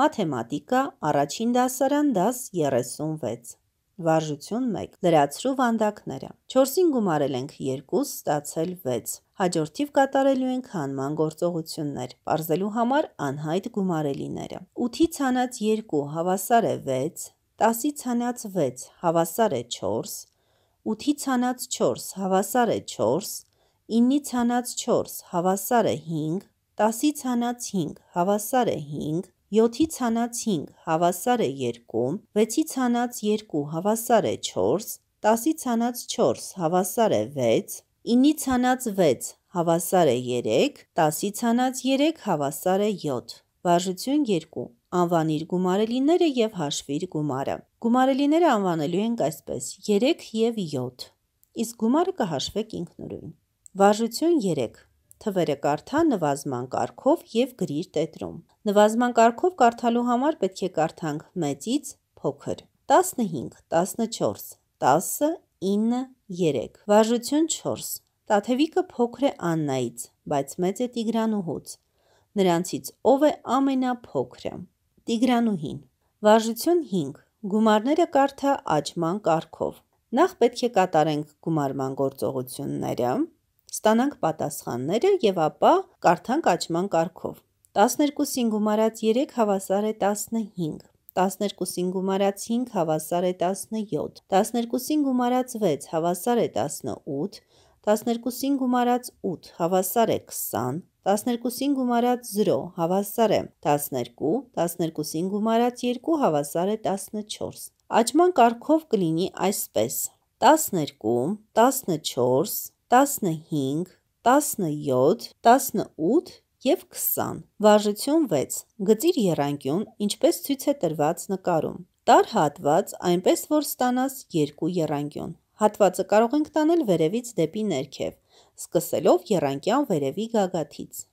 Մաթեմատիկա առաջին դասարան դաս 36 Վարժություն 1 Լրացրու վանդակները 4-ին գումարել ենք 2 ստացել 6 Հաջորդիվ կատարելու ենք հանման գործողություններ Պարզելու համար անհայտ գումարելիները 8-ից հանած 2 հավասար է 6 10-ից հանած 6 հավասար է 4 8-ից հանած 4 հավասար է 4 9-ից հանած 4 հավասար է 5, 10-ից հանած 5 հավասար է 5, 7-ից հանած 5 հավասար է 2, 6-ից հանած 2 հավասար է 4, 10-ից հանած 4 հավասար է 6, 9-ից հանած 6 հավասար է 3, 10-ից հանած 3 հավասար է 7։ Վարժություն 2. Անվանիր գումարելիները և հաշվիր գումարը։ Գումարելիները անվանելու ենք այսպես 3 և 7, իսկ գումարը կհաշվեք ինքնուրույն։ Վարժություն 3. Թվերը կարդա նվազման կարգով և գրիր տետրում։ Նվազման կարգով կարդալու համար պետք է կարդանք մեծից փոքր։ 15, 14, 10, 9, 3, վարժություն 4։ Տաթևիկը փոքր է Աննայից, բայց մեծ է Տիգրանուհուց։ Նրանցից ով է ամենափոքրը։ Տիգրանուհին։ Վարժություն 5։ Գումարները կարդա աճման կարգով։ Նախ պետք է կատարենք գումարման գործողությունները, ստանանք պատասխանները եւ ապա կարդանք աճման կարգով։ 12-ին գումարած 3 հավասար է 15, 12-ին գումարած 5 հավասար է 17, 12-ին գումարած 6 հավասար է 18, 12-ին գումարած 8 հավասար է 20, 12-ին գումարած 0 հավասար է 12, 12-ին գումարած 2 հավասար է 14։ Աճման կարգով կլինի այսպես. 12, 14, 15, 17, 18 և 20։ Վարժություն 6. Գծիր եռանկյուն, ինչպես ցույց է տրված նկարում։ Տար հատված, այնպես որ ստանաս երկու եռանկյուն։ Հատվածը կարող ենք տանել վերևից դեպի ներքև, սկսելով եռանկյան վերևի գագաթից։